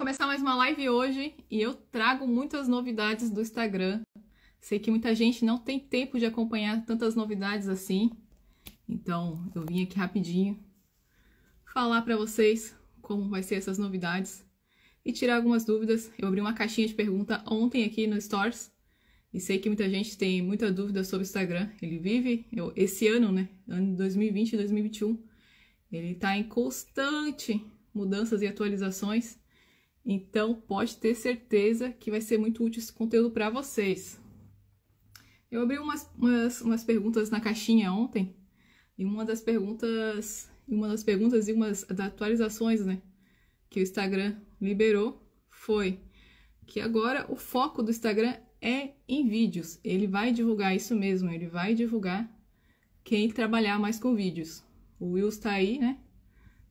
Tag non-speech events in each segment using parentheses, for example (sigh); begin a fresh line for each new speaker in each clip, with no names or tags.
começar mais uma live hoje e eu trago muitas novidades do Instagram. Sei que muita gente não tem tempo de acompanhar tantas novidades assim, então eu vim aqui rapidinho falar para vocês como vai ser essas novidades e tirar algumas dúvidas. Eu abri uma caixinha de pergunta ontem aqui no Stories e sei que muita gente tem muita dúvida sobre o Instagram. Ele vive eu, esse ano, né? Ano 2020 e 2021. Ele está em constante mudanças e atualizações. Então, pode ter certeza que vai ser muito útil esse conteúdo para vocês. Eu abri umas, umas, umas, perguntas na caixinha ontem, e uma das perguntas, uma das perguntas e uma das atualizações, né, que o Instagram liberou foi que agora o foco do Instagram é em vídeos. Ele vai divulgar isso mesmo, ele vai divulgar quem trabalhar mais com vídeos. O Will está aí, né?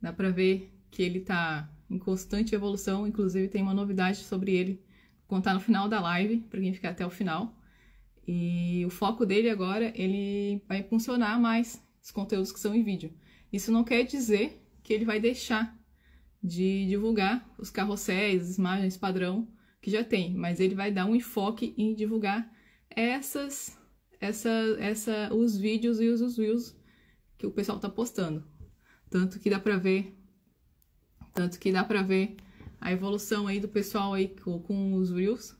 Dá para ver que ele está em constante evolução. Inclusive, tem uma novidade sobre ele, vou contar no final da live, para quem ficar até o final. E o foco dele agora, ele vai funcionar mais os conteúdos que são em vídeo. Isso não quer dizer que ele vai deixar de divulgar os carrosséis, as imagens padrão que já tem, mas ele vai dar um enfoque em divulgar essas, essa, essa, os vídeos e os, views que o pessoal está postando. Tanto que dá para ver tanto que dá pra ver a evolução aí do pessoal aí com, com os Reels.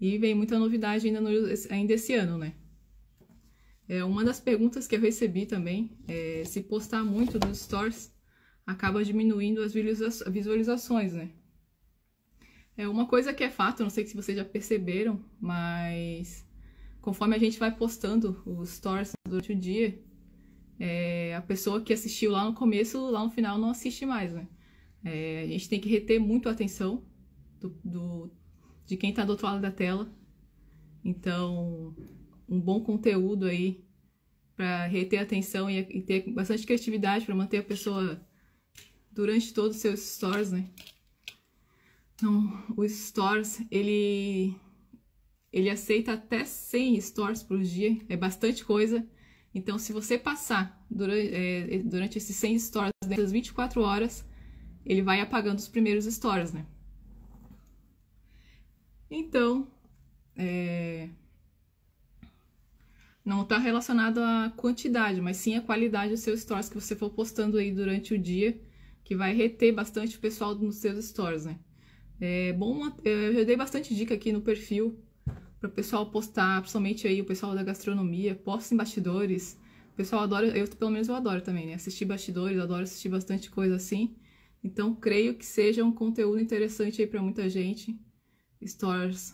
E vem muita novidade ainda, no, ainda esse ano, né? É, uma das perguntas que eu recebi também é se postar muito nos stores acaba diminuindo as visualizações, né? É uma coisa que é fato, não sei se vocês já perceberam, mas conforme a gente vai postando os stories durante o dia, é, a pessoa que assistiu lá no começo, lá no final não assiste mais, né? É, a gente tem que reter muito a atenção do, do de quem está do outro lado da tela. Então, um bom conteúdo aí para reter atenção e, e, ter bastante criatividade para manter a pessoa durante todos os seus stores, né? Então, o stores, ele ele aceita até 100 stores por dia, é bastante coisa. Então, se você passar durante, é, durante esses 100 stores das 24 horas, ele vai apagando os primeiros stories, né? Então, é... não está relacionado à quantidade, mas sim à qualidade dos seus stories que você for postando aí durante o dia, que vai reter bastante o pessoal nos seus stories, né? É bom, é, eu já dei bastante dica aqui no perfil para o pessoal postar, principalmente aí o pessoal da gastronomia, posta em bastidores. O pessoal adora, eu pelo menos eu adoro também, né? Assistir bastidores, adoro assistir bastante coisa assim. Então, creio que seja um conteúdo interessante aí para muita gente. Stories,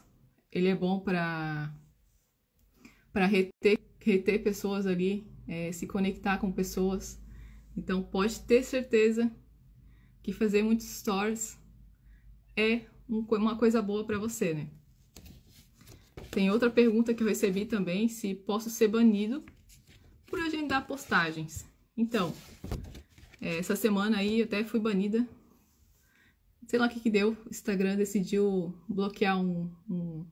ele é bom para para reter, reter pessoas ali, é, se conectar com pessoas. Então, pode ter certeza que fazer muitos stories é um, uma coisa boa para você, né? Tem outra pergunta que eu recebi também, se posso ser banido por agendar postagens. Então, é, essa semana aí até fui banida. Sei lá o que que deu. O Instagram decidiu bloquear um... um...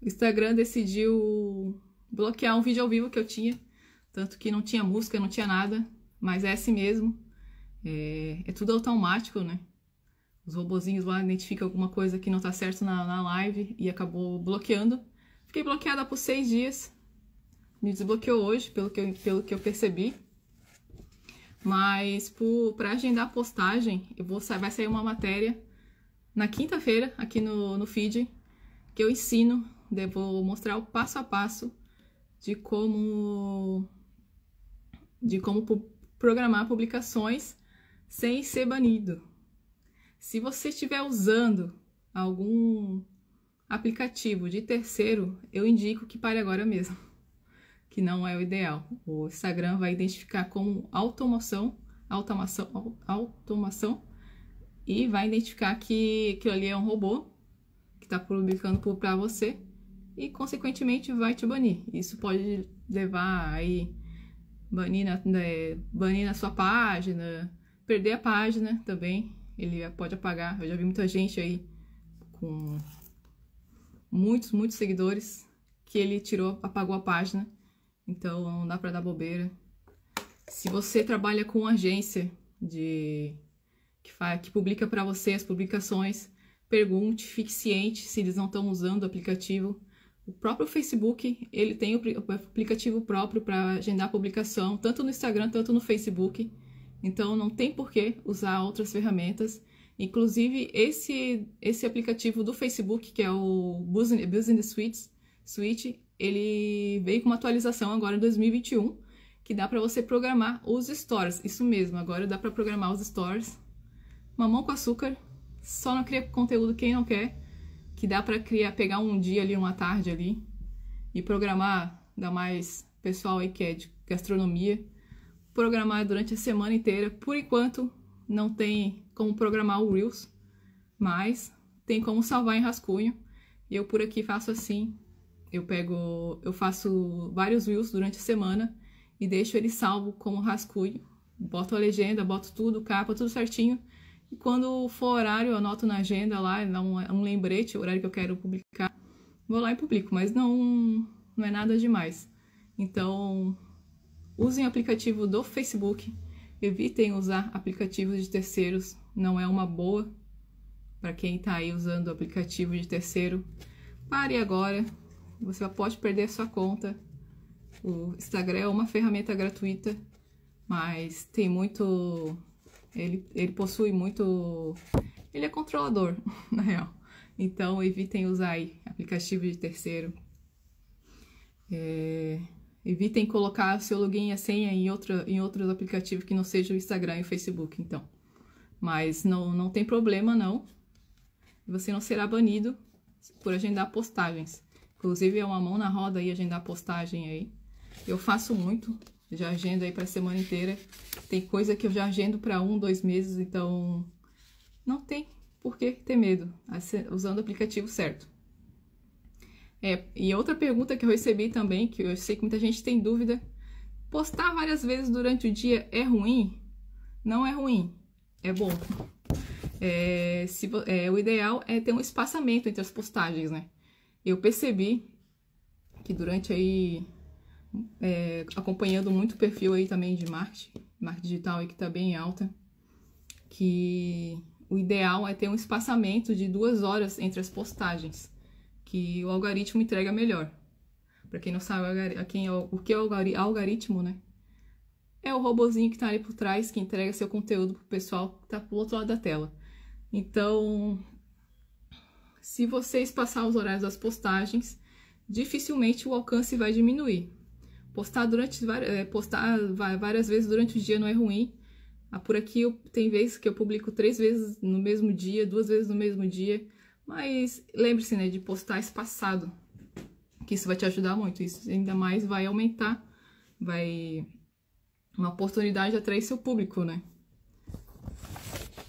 O Instagram decidiu bloquear um vídeo ao vivo que eu tinha. Tanto que não tinha música, não tinha nada. Mas é assim mesmo. É, é tudo automático, né? Os robozinhos lá identificam alguma coisa que não tá certo na, na live e acabou bloqueando. Fiquei bloqueada por seis dias. Me desbloqueou hoje, pelo que eu, pelo que eu percebi. Mas para agendar a postagem, eu vou, vai sair uma matéria na quinta-feira aqui no, no feed que eu ensino, né, vou mostrar o passo a passo de como de como programar publicações sem ser banido. Se você estiver usando algum aplicativo de terceiro, eu indico que pare agora mesmo que não é o ideal. O Instagram vai identificar como automação, automação, automação e vai identificar que aquilo ali é um robô que está publicando para você e, consequentemente, vai te banir. Isso pode levar aí banir na, né, banir na sua página, perder a página também. Ele pode apagar. Eu já vi muita gente aí com muitos, muitos seguidores que ele tirou, apagou a página então, não dá para dar bobeira. Se você trabalha com agência de que, faz, que publica para você as publicações, pergunte, fique ciente se eles não estão usando o aplicativo. O próprio Facebook, ele tem o aplicativo próprio para agendar publicação, tanto no Instagram, tanto no Facebook. Então, não tem por que usar outras ferramentas. Inclusive, esse, esse aplicativo do Facebook, que é o Business Suite, ele veio com uma atualização agora em 2021 que dá para você programar os stories. Isso mesmo, agora dá para programar os stories. Mamão com açúcar, só não cria conteúdo quem não quer, que dá para criar, pegar um dia ali, uma tarde ali e programar, dá mais pessoal aí que é de gastronomia, programar durante a semana inteira. Por enquanto não tem como programar o Reels, mas tem como salvar em rascunho. Eu por aqui faço assim, eu pego, eu faço vários reels durante a semana e deixo ele salvo como rascunho. Boto a legenda, boto tudo, capa, tudo certinho. E quando for horário, eu anoto na agenda lá, dá é um, é um lembrete, é o horário que eu quero publicar. Vou lá e publico, mas não, não é nada demais. Então, usem o aplicativo do Facebook. Evitem usar aplicativos de terceiros, não é uma boa para quem está aí usando aplicativo de terceiro. Pare agora, você pode perder a sua conta. O Instagram é uma ferramenta gratuita, mas tem muito. Ele, ele possui muito. Ele é controlador, (laughs) na real. Então evitem usar aí aplicativo de terceiro. É, evitem colocar seu login e a senha em, outra, em outros aplicativos que não seja o Instagram e o Facebook, então. Mas não, não tem problema, não. Você não será banido por agendar postagens. Inclusive, é uma mão na roda aí, agendar postagem aí. Eu faço muito, já agendo aí pra semana inteira. Tem coisa que eu já agendo para um, dois meses, então não tem por que ter medo, usando o aplicativo certo. É, e outra pergunta que eu recebi também, que eu sei que muita gente tem dúvida, postar várias vezes durante o dia é ruim? Não é ruim, é bom. É, se, é, o ideal é ter um espaçamento entre as postagens, né? eu percebi que durante aí, é, acompanhando muito perfil aí também de marketing, marketing digital aí que tá bem alta, que o ideal é ter um espaçamento de duas horas entre as postagens, que o algoritmo entrega melhor. Para quem não sabe quem é o, o que é o algoritmo, né? É o robozinho que tá ali por trás que entrega seu conteúdo pro pessoal que tá pro outro lado da tela. Então, se vocês passar os horários das postagens, dificilmente o alcance vai diminuir. Postar, durante, eh, postar várias vezes durante o dia não é ruim. Ah, por aqui tem vezes que eu publico três vezes no mesmo dia, duas vezes no mesmo dia. Mas lembre-se né, de postar espaçado, que isso vai te ajudar muito. Isso ainda mais vai aumentar, vai uma oportunidade de atrair seu público, né?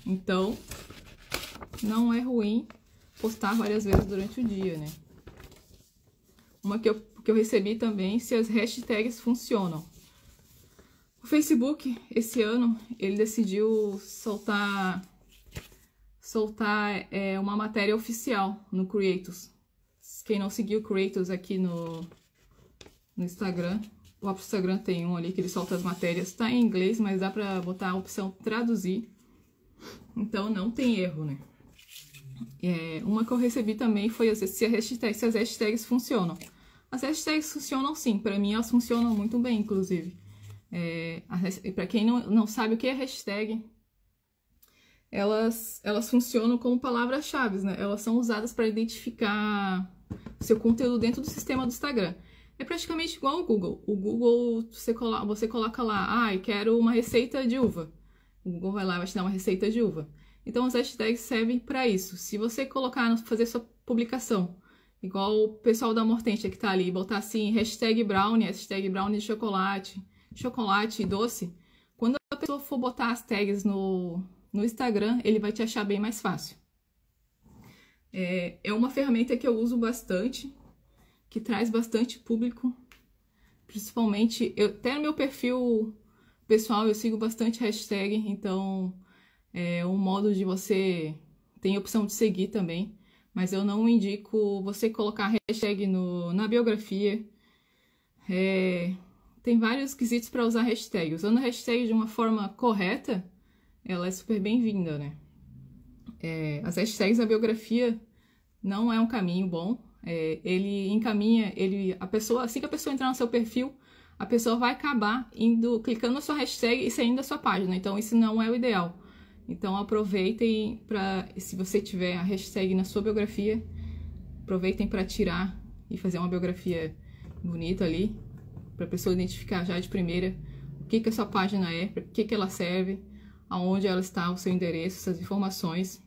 Então, não é ruim postar várias vezes durante o dia, né? Uma que eu, que eu recebi também, se as hashtags funcionam. O Facebook, esse ano, ele decidiu soltar, soltar é, uma matéria oficial no Creators. Quem não seguiu o Creators aqui no, no Instagram, o próprio Instagram tem um ali que ele solta as matérias. Tá em inglês, mas dá pra botar a opção traduzir. Então não tem erro, né? É, uma que eu recebi também foi se, hashtag, se as hashtags funcionam. As hashtags funcionam sim, para mim elas funcionam muito bem, inclusive. É, para quem não, não sabe o que é hashtag, elas, elas funcionam como palavras-chave, né? Elas são usadas para identificar seu conteúdo dentro do sistema do Instagram. É praticamente igual ao Google. O Google, você, você coloca lá, ah, quero uma receita de uva. O Google vai lá e vai te dar uma receita de uva. Então as hashtags servem para isso. Se você colocar, fazer sua publicação, igual o pessoal da Mortentia que está ali, botar assim, hashtag brownie, hashtag brownie de chocolate, chocolate e doce, quando a pessoa for botar as tags no, no Instagram, ele vai te achar bem mais fácil. É, é uma ferramenta que eu uso bastante, que traz bastante público, principalmente, eu, até no meu perfil pessoal eu sigo bastante hashtag, então é um modo de você. Tem opção de seguir também, mas eu não indico você colocar hashtag no, na biografia. É, tem vários quesitos para usar hashtag. Usando hashtag de uma forma correta, ela é super bem-vinda, né? É, as hashtags na biografia não é um caminho bom. É, ele encaminha, ele, a pessoa, assim que a pessoa entrar no seu perfil, a pessoa vai acabar indo, clicando na sua hashtag e saindo da sua página. Então, isso não é o ideal. Então aproveitem para, se você tiver a hashtag na sua biografia, aproveitem para tirar e fazer uma biografia bonita ali, para a pessoa identificar já de primeira o que que essa página é, para que que ela serve, aonde ela está, o seu endereço, essas informações.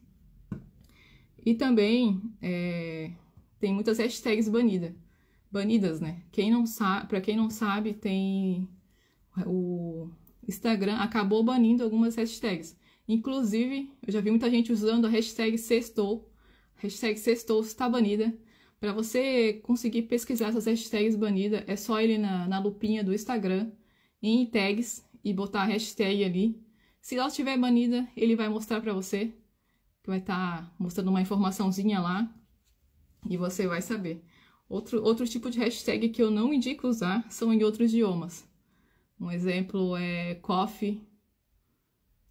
E também é, tem muitas hashtags banidas, banidas, né? Quem não sabe, para quem não sabe, tem o Instagram acabou banindo algumas hashtags. Inclusive, eu já vi muita gente usando a hashtag sextou, hashtag sextou está banida. Para você conseguir pesquisar essas hashtags banidas, é só ele na, na lupinha do Instagram, em tags, e botar a hashtag ali. Se ela estiver banida, ele vai mostrar para você, que vai estar tá mostrando uma informaçãozinha lá, e você vai saber. Outro, outro tipo de hashtag que eu não indico usar são em outros idiomas. Um exemplo é coffee,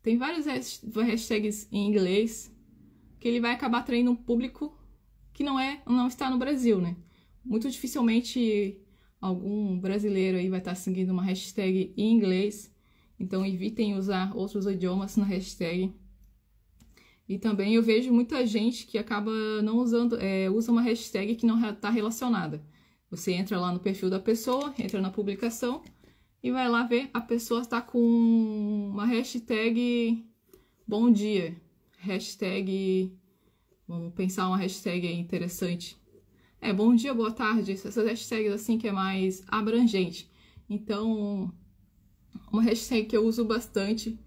tem vários hashtags em inglês que ele vai acabar atraindo um público que não é, não está no Brasil, né? Muito dificilmente algum brasileiro aí vai estar seguindo uma hashtag em inglês, então evitem usar outros idiomas na hashtag. E também eu vejo muita gente que acaba não usando, é, usa uma hashtag que não está relacionada. Você entra lá no perfil da pessoa, entra na publicação, e vai lá ver, a pessoa está com uma hashtag bom dia, hashtag, vamos pensar uma hashtag interessante. É, bom dia, boa tarde, essas hashtags assim que é mais abrangente. Então, uma hashtag que eu uso bastante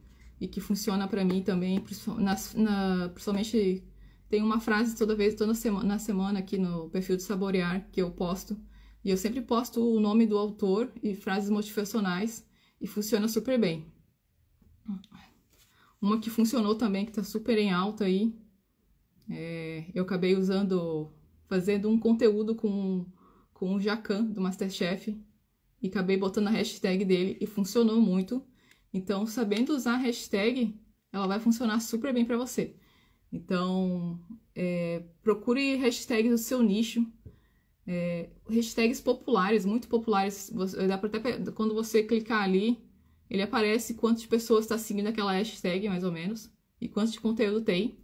e que funciona para mim também, na, principalmente tem uma frase toda vez, toda semana, na semana aqui no perfil de Saborear que eu posto, e eu sempre posto o nome do autor e frases motivacionais e funciona super bem. Uma que funcionou também, que tá super em alta aí, é, eu acabei usando, fazendo um conteúdo com, com o Jacan do Masterchef e acabei botando a hashtag dele e funcionou muito. Então, sabendo usar a hashtag, ela vai funcionar super bem para você. Então, é, procure hashtags do seu nicho, é, hashtags populares, muito populares. Você, dá pra até, quando você clicar ali, ele aparece quantas pessoas está seguindo aquela hashtag, mais ou menos, e quanto de conteúdo tem.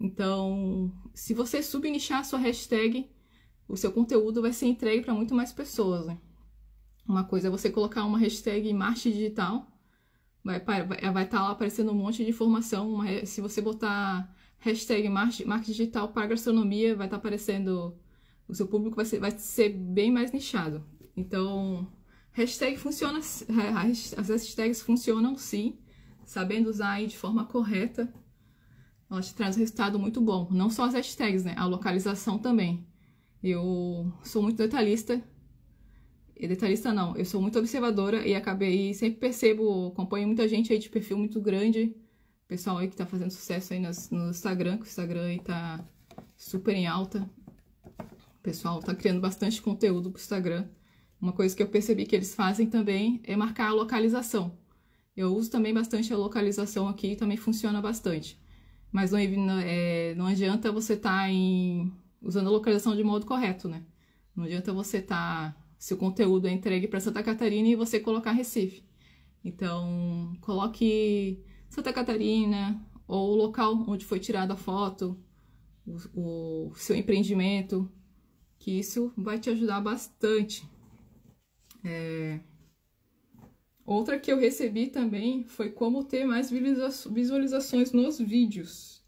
Então, se você subnichar a sua hashtag, o seu conteúdo vai ser entregue para muito mais pessoas, né? Uma coisa é você colocar uma hashtag marcha digital, vai estar vai, é, vai tá lá aparecendo um monte de informação. Uma, se você botar hashtag marketing digital para gastronomia, vai estar tá aparecendo o seu público vai ser, vai ser bem mais nichado. Então, hashtag funciona, é, as hashtags funcionam sim, sabendo usar aí de forma correta, elas te trazem um resultado muito bom. Não só as hashtags, né? A localização também. Eu sou muito detalhista. E detalhista não, eu sou muito observadora e acabei sempre percebo, acompanho muita gente aí de perfil muito grande, pessoal aí que tá fazendo sucesso aí nas, no Instagram, que o Instagram aí tá super em alta. O pessoal está criando bastante conteúdo para o Instagram. Uma coisa que eu percebi que eles fazem também é marcar a localização. Eu uso também bastante a localização aqui, também funciona bastante. Mas não, é, não adianta você estar tá usando a localização de modo correto, né? Não adianta você estar. Tá, se o conteúdo é entregue para Santa Catarina e você colocar Recife. Então, coloque Santa Catarina ou o local onde foi tirada a foto, o, o seu empreendimento, que isso vai te ajudar bastante. É... Outra que eu recebi também foi como ter mais visualizações nos vídeos.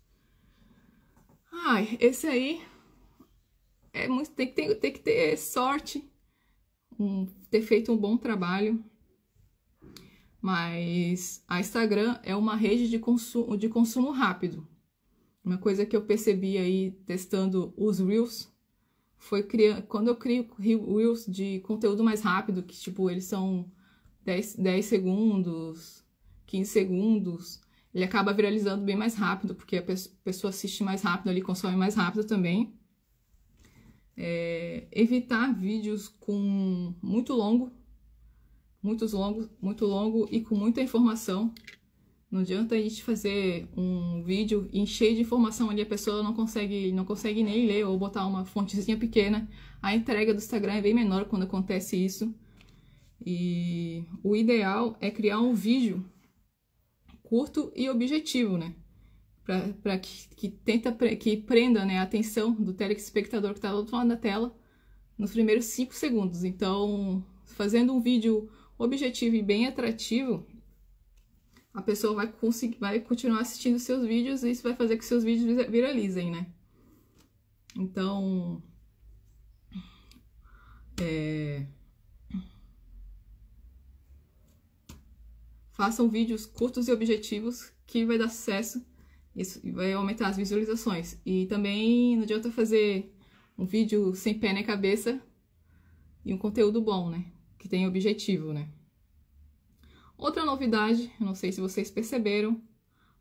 Ai, esse aí é muito, tem, que ter, tem que ter sorte, um, ter feito um bom trabalho. Mas a Instagram é uma rede de de consumo rápido. Uma coisa que eu percebi aí testando os Reels foi criando. Quando eu crio Reels de conteúdo mais rápido, que tipo, eles são 10, 10 segundos, 15 segundos, ele acaba viralizando bem mais rápido, porque a pessoa assiste mais rápido ali, consome mais rápido também. É, evitar vídeos com muito longo, muitos longos, muito longo e com muita informação, não adianta a gente fazer um vídeo encher de informação ali, a pessoa não consegue, não consegue nem ler ou botar uma fontezinha pequena. A entrega do Instagram é bem menor quando acontece isso. E o ideal é criar um vídeo curto e objetivo, né? Para que, que, tenta, que prenda né, a atenção do telespectador que está do outro lado da tela nos primeiros cinco segundos. Então, fazendo um vídeo objetivo e bem atrativo, a pessoa vai conseguir, vai continuar assistindo seus vídeos e isso vai fazer que seus vídeos viralizem, né? Então, é... façam vídeos curtos e objetivos que vai dar sucesso. Isso vai aumentar as visualizações. E também não adianta fazer um vídeo sem pé nem cabeça e um conteúdo bom, né? Que tem objetivo, né? Outra novidade, eu não sei se vocês perceberam,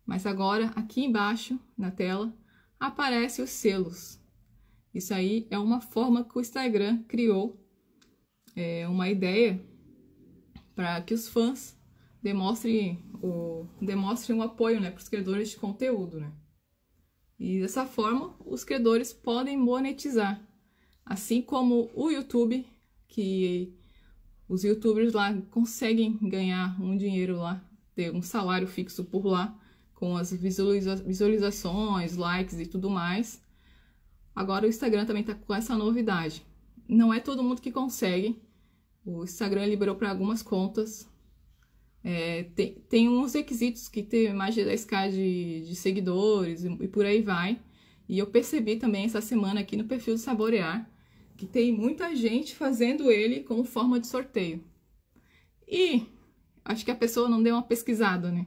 mas agora aqui embaixo na tela aparece os selos. Isso aí é uma forma que o Instagram criou, é uma ideia para que os fãs demonstrem o, demonstrem um apoio né, para os criadores de conteúdo. Né? E dessa forma, os criadores podem monetizar. Assim como o YouTube, que os youtubers lá conseguem ganhar um dinheiro lá, ter um salário fixo por lá, com as visualiza visualizações, likes e tudo mais. Agora o Instagram também está com essa novidade. Não é todo mundo que consegue. O Instagram liberou para algumas contas. É, tem, tem uns requisitos que tem mais de 10k de, de seguidores e, e por aí vai. E eu percebi também essa semana aqui no perfil do Saborear que tem muita gente fazendo ele como forma de sorteio. E acho que a pessoa não deu uma pesquisada, né?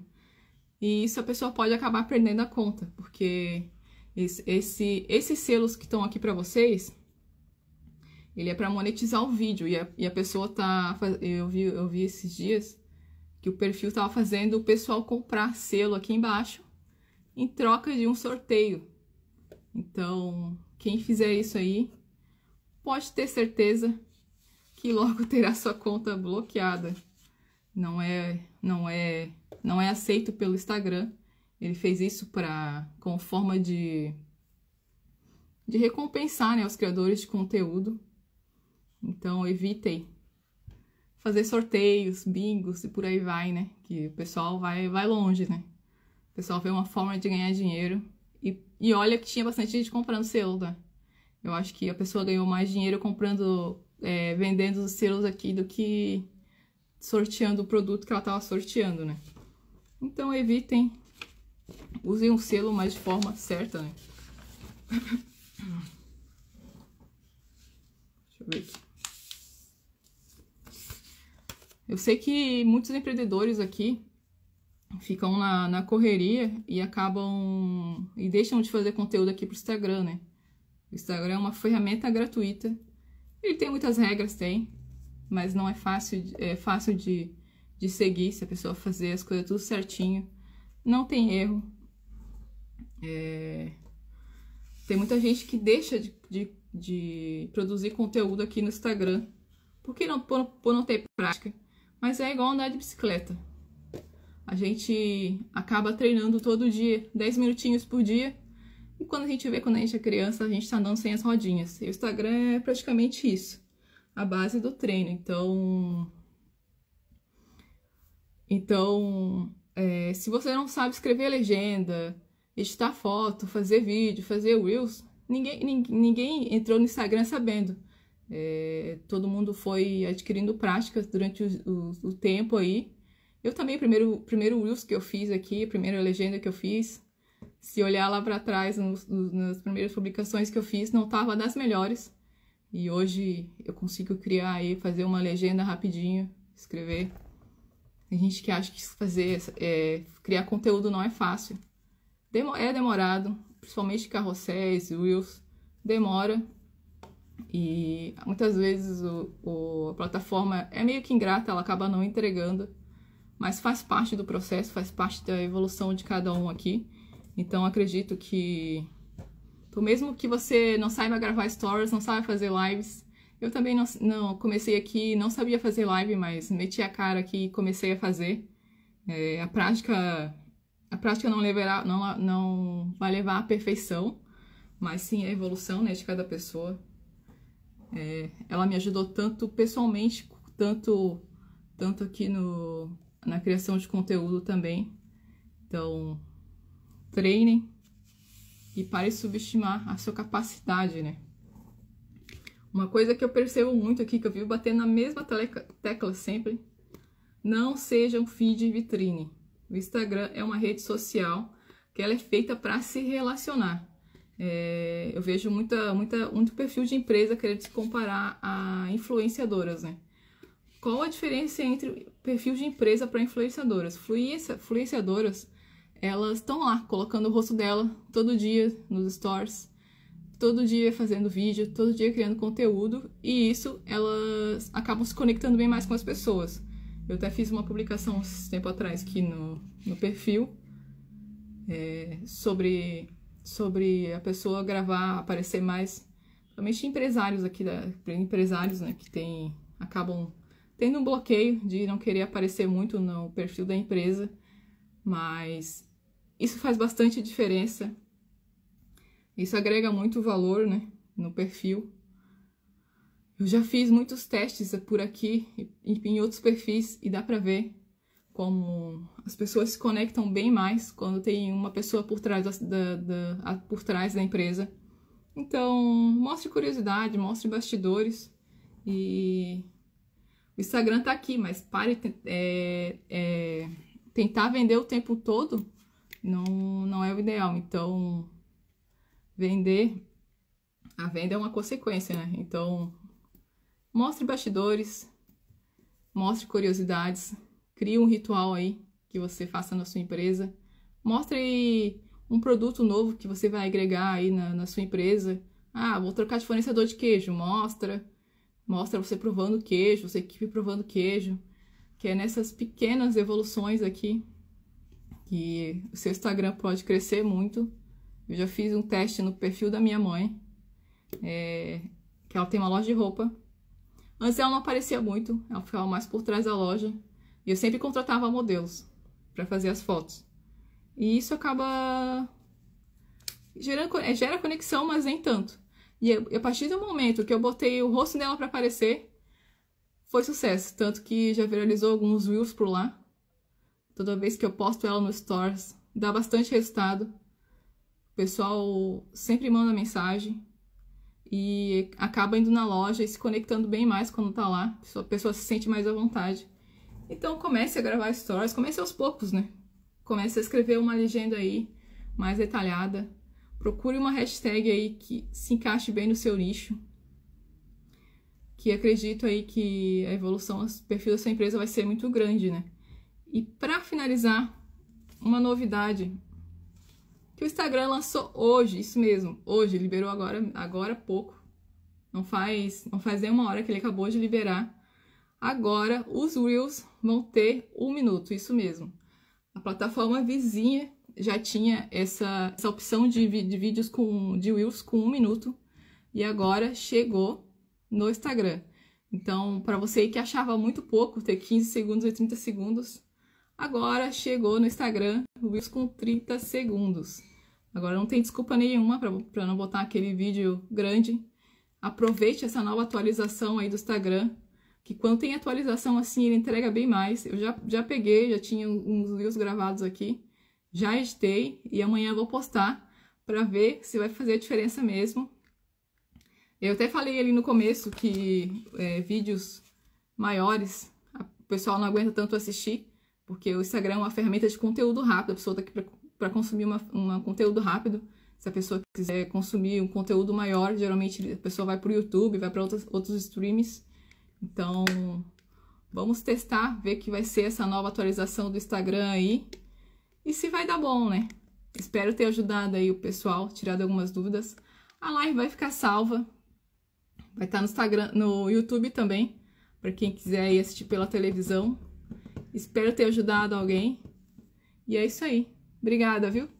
E isso a pessoa pode acabar perdendo a conta, porque esse, esse esses selos que estão aqui para vocês, ele é para monetizar o vídeo. E a, e a, pessoa tá. Eu vi, eu vi esses dias que o perfil tava fazendo o pessoal comprar selo aqui embaixo em troca de um sorteio. Então, quem fizer isso aí, pode ter certeza que logo (laughs) terá sua conta bloqueada. Não é, não é, não é aceito pelo Instagram. Ele fez isso para com forma de de recompensar, né, os criadores de conteúdo. Então, evitem fazer sorteios, bingos e por aí vai, né? Que o pessoal vai vai longe, né? O pessoal vê uma forma de ganhar dinheiro e, e olha que tinha bastante gente comprando selo, né? Eu acho que a pessoa ganhou mais dinheiro comprando, é, vendendo os selos aqui do que sorteando o produto que ela estava sorteando, né? Então evitem, usem um selo, mas de forma certa, né? (laughs) Deixa eu ver aqui. Eu sei que muitos empreendedores aqui ficam na, na correria e acabam e deixam de fazer conteúdo aqui pro Instagram, né? O Instagram é uma ferramenta gratuita. Ele tem muitas regras, tem, mas não é fácil, é fácil de, de seguir se a pessoa fazer as coisas tudo certinho. Não tem erro. É... Tem muita gente que deixa de, de, de, produzir conteúdo aqui no Instagram porque não, por, por não ter prática. Mas é igual andar de bicicleta. A gente acaba treinando todo dia, 10 minutinhos por dia, e quando a gente vê, quando a gente é criança, a gente está andando sem as rodinhas. E o Instagram é praticamente isso, a base do treino. Então, então é, se você não sabe escrever legenda, editar foto, fazer vídeo, fazer reels, ninguém, ninguém entrou no Instagram sabendo. É, todo mundo foi adquirindo práticas durante o, o, o tempo aí. Eu também, primeiro, primeiro Reels que eu fiz aqui, primeira legenda que eu fiz, se olhar lá para trás, nos, nos, nas primeiras publicações que eu fiz, não estava das melhores. E hoje eu consigo criar aí, fazer uma legenda rapidinho, escrever. Tem gente que acha que fazer, é, criar conteúdo não é fácil. Demo é demorado, principalmente carrosséis, wheels demora. E muitas vezes o, o, a plataforma é meio que ingrata, ela acaba não entregando. Mas faz parte do processo, faz parte da evolução de cada um aqui. Então acredito que, então, mesmo que você não saiba gravar stories, não saiba fazer lives, eu também não, não comecei aqui, não sabia fazer live, mas meti a cara aqui e comecei a fazer. É, a prática, a prática não levará, não, não vai levar à perfeição, mas sim a evolução né, de cada pessoa. É, ela me ajudou tanto pessoalmente, tanto, tanto aqui no, na criação de conteúdo também. Então, treine e pare de subestimar a sua capacidade, né? Uma coisa que eu percebo muito aqui, que eu vivo batendo na mesma tecla sempre, não seja um feed vitrine. O Instagram é uma rede social que ela é feita para se relacionar. É, eu vejo muita, muita, muito perfil de empresa querendo se comparar a influenciadoras, né? Qual a diferença entre perfil de empresa para influenciadoras? Fluência, influenciadoras elas estão lá colocando o rosto dela todo dia nos stores, todo dia fazendo vídeo, todo dia criando conteúdo e isso elas acabam se conectando bem mais com as pessoas. Eu até fiz uma publicação um tempo atrás aqui no, no perfil é, sobre, sobre a pessoa gravar, aparecer mais, principalmente empresários aqui, da, empresários né, que tem, acabam tendo um bloqueio de não querer aparecer muito no perfil da empresa mas isso faz bastante diferença. Isso agrega muito valor, né, no perfil. Eu já fiz muitos testes por aqui em outros perfis e dá para ver como as pessoas se conectam bem mais quando tem uma pessoa por trás da, da, da por trás da empresa. Então, mostre curiosidade, mostre bastidores e o Instagram tá aqui, mas pare é, é, tentar vender o tempo todo não, não é o ideal. Então, vender, a venda é uma consequência, né? Então, mostre bastidores, mostre curiosidades, crie um ritual aí que você faça na sua empresa, mostre um produto novo que você vai agregar aí na, na sua empresa. Ah, vou trocar de fornecedor de queijo, mostra. Mostra você provando queijo, sua equipe provando queijo. Que é nessas pequenas evoluções aqui que o seu Instagram pode crescer muito. Eu já fiz um teste no perfil da minha mãe, é, que ela tem uma loja de roupa. Antes ela não aparecia muito, ela ficava mais por trás da loja. E eu sempre contratava modelos para fazer as fotos. E isso acaba gerando, é, gera conexão, mas nem tanto. E a partir do momento que eu botei o rosto dela para aparecer, foi sucesso. Tanto que já viralizou alguns reels por lá. Toda vez que eu posto ela no Stories, dá bastante resultado. O pessoal sempre manda mensagem e acaba indo na loja e se conectando bem mais quando tá lá. A pessoa se sente mais à vontade. Então comece a gravar stories, comece aos poucos, né? Comece a escrever uma legenda aí mais detalhada. Procure uma hashtag aí que se encaixe bem no seu nicho. Que acredito aí que a evolução do perfil da sua empresa vai ser muito grande, né? E para finalizar, uma novidade que o Instagram lançou hoje, isso mesmo, hoje, liberou agora, agora há pouco. Não faz, não faz nem uma hora que ele acabou de liberar. Agora os Reels vão ter um minuto, isso mesmo. A plataforma vizinha já tinha essa, essa opção de, de vídeos com de Reels com um minuto e agora chegou no Instagram. Então, para você que achava muito pouco ter 15 segundos e 30 segundos, Agora chegou no Instagram Reels com 30 segundos. Agora não tem desculpa nenhuma para não botar aquele vídeo grande. Aproveite essa nova atualização aí do Instagram, que quando tem atualização assim ele entrega bem mais. Eu já, já peguei, já tinha uns Reels gravados aqui, já editei e amanhã vou postar para ver se vai fazer a diferença mesmo. Eu até falei ali no começo que é, vídeos maiores o pessoal não aguenta tanto assistir. Porque o Instagram é uma ferramenta de conteúdo rápido, a pessoa está aqui para consumir um conteúdo rápido. Se a pessoa quiser consumir um conteúdo maior, geralmente a pessoa vai para o YouTube, vai para outros streams. Então, vamos testar, ver que vai ser essa nova atualização do Instagram aí. E se vai dar bom, né? Espero ter ajudado aí o pessoal, tirado algumas dúvidas. A live vai ficar salva. Vai estar tá no Instagram, no YouTube também, para quem quiser assistir pela televisão. Espero ter ajudado alguém. E é isso aí. Obrigada, viu?